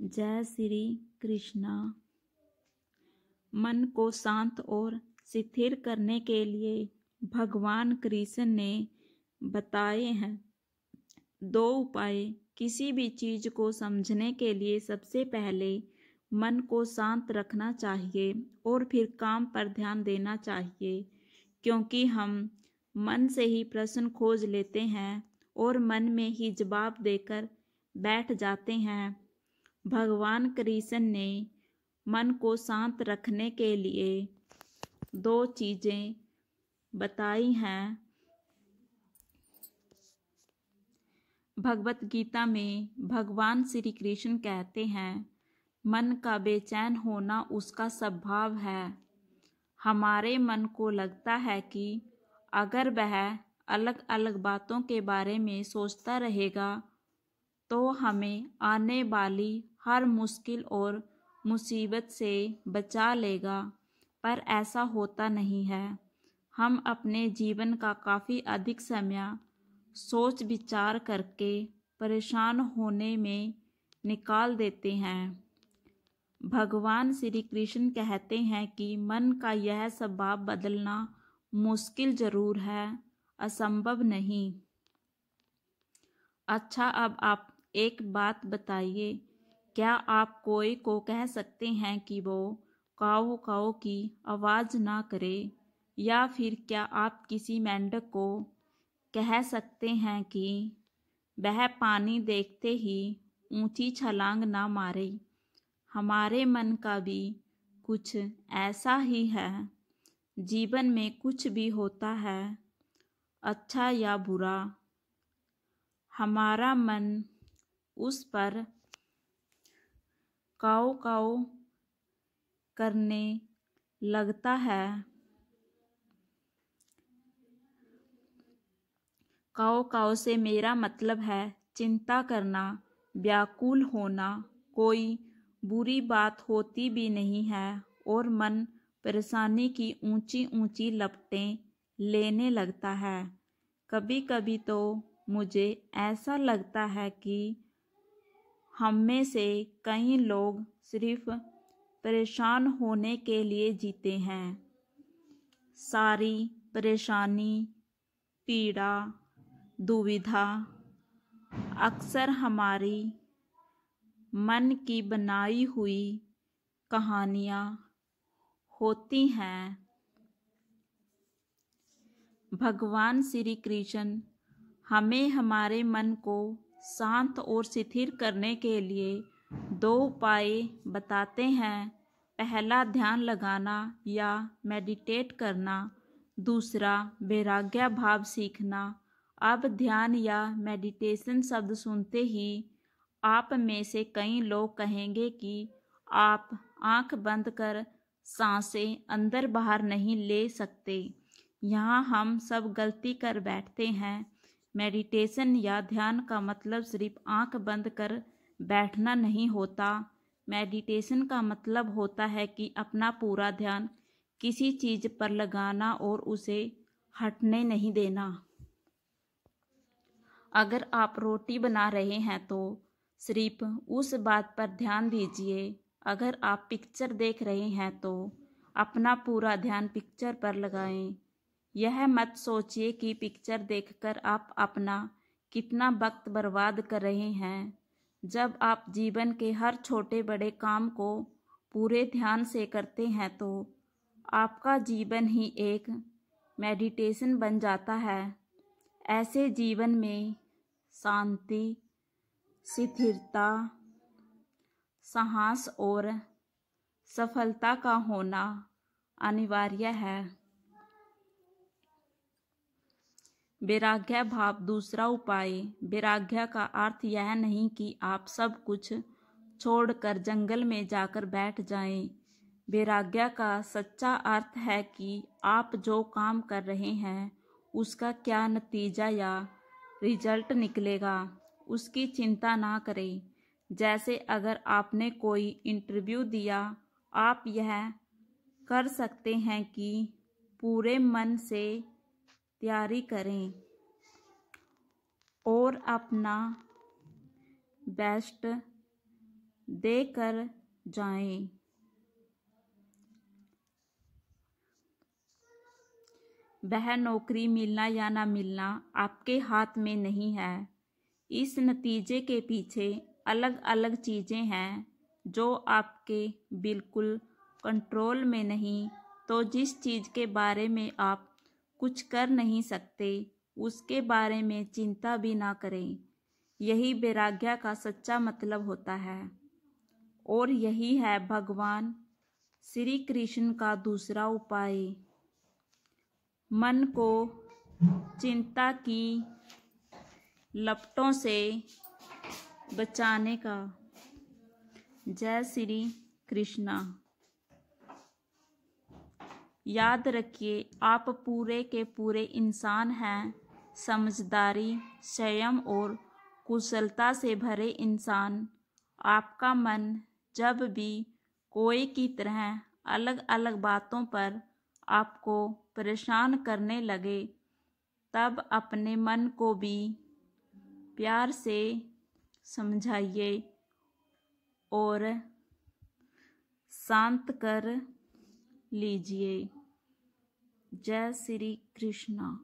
जय श्री कृष्णा मन को शांत और स्थिर करने के लिए भगवान कृष्ण ने बताए हैं दो उपाय किसी भी चीज को समझने के लिए सबसे पहले मन को शांत रखना चाहिए और फिर काम पर ध्यान देना चाहिए क्योंकि हम मन से ही प्रश्न खोज लेते हैं और मन में ही जवाब देकर बैठ जाते हैं भगवान कृष्ण ने मन को शांत रखने के लिए दो चीज़ें बताई हैं भगवत गीता में भगवान श्री कृष्ण कहते हैं मन का बेचैन होना उसका स्वभाव है हमारे मन को लगता है कि अगर वह अलग अलग बातों के बारे में सोचता रहेगा तो हमें आने वाली हर मुश्किल और मुसीबत से बचा लेगा पर ऐसा होता नहीं है हम अपने जीवन का काफ़ी अधिक समय सोच विचार करके परेशान होने में निकाल देते हैं भगवान श्री कृष्ण कहते हैं कि मन का यह स्वभाव बदलना मुश्किल जरूर है असंभव नहीं अच्छा अब आप एक बात बताइए क्या आप कोई को कह सकते हैं कि वो काओ काओ की आवाज़ ना करे या फिर क्या आप किसी मेंढक को कह सकते हैं कि वह पानी देखते ही ऊंची छलांग ना मारे हमारे मन का भी कुछ ऐसा ही है जीवन में कुछ भी होता है अच्छा या बुरा हमारा मन उस पर काओ काओ करने लगता है काओ काओ से मेरा मतलब है चिंता करना व्याकुल होना कोई बुरी बात होती भी नहीं है और मन परेशानी की ऊंची ऊंची लपटें लेने लगता है कभी कभी तो मुझे ऐसा लगता है कि हम में से कई लोग सिर्फ परेशान होने के लिए जीते हैं सारी परेशानी पीड़ा दुविधा अक्सर हमारी मन की बनाई हुई कहानियाँ होती हैं भगवान श्री कृष्ण हमें हमारे मन को शांत और शिथिर करने के लिए दो उपाय बताते हैं पहला ध्यान लगाना या मेडिटेट करना दूसरा वैराग्य भाव सीखना अब ध्यान या मेडिटेशन शब्द सुनते ही आप में से कई लोग कहेंगे कि आप आंख बंद कर सांसें अंदर बाहर नहीं ले सकते यहाँ हम सब गलती कर बैठते हैं मेडिटेशन या ध्यान का मतलब सिर्फ आंख बंद कर बैठना नहीं होता मेडिटेशन का मतलब होता है कि अपना पूरा ध्यान किसी चीज़ पर लगाना और उसे हटने नहीं देना अगर आप रोटी बना रहे हैं तो सिर्फ उस बात पर ध्यान दीजिए अगर आप पिक्चर देख रहे हैं तो अपना पूरा ध्यान पिक्चर पर लगाएं यह मत सोचिए कि पिक्चर देखकर आप अपना कितना वक्त बर्बाद कर रहे हैं जब आप जीवन के हर छोटे बड़े काम को पूरे ध्यान से करते हैं तो आपका जीवन ही एक मेडिटेशन बन जाता है ऐसे जीवन में शांति स्थिरता साहस और सफलता का होना अनिवार्य है वैराग्य भाव दूसरा उपाय वैराग्य का अर्थ यह नहीं कि आप सब कुछ छोड़कर जंगल में जाकर बैठ जाएं। वैराग्य का सच्चा अर्थ है कि आप जो काम कर रहे हैं उसका क्या नतीजा या रिजल्ट निकलेगा उसकी चिंता ना करें जैसे अगर आपने कोई इंटरव्यू दिया आप यह कर सकते हैं कि पूरे मन से तैयारी करें और अपना बेस्ट देकर जाएं वह नौकरी मिलना या ना मिलना आपके हाथ में नहीं है इस नतीजे के पीछे अलग अलग चीज़ें हैं जो आपके बिल्कुल कंट्रोल में नहीं तो जिस चीज़ के बारे में आप कुछ कर नहीं सकते उसके बारे में चिंता भी ना करें यही वैराग्य का सच्चा मतलब होता है और यही है भगवान श्री कृष्ण का दूसरा उपाय मन को चिंता की लपटों से बचाने का जय श्री कृष्णा याद रखिए आप पूरे के पूरे इंसान हैं समझदारी संयम और कुशलता से भरे इंसान आपका मन जब भी कोई की तरह अलग अलग बातों पर आपको परेशान करने लगे तब अपने मन को भी प्यार से समझाइए और शांत कर लीजिए जय श्री कृष्णा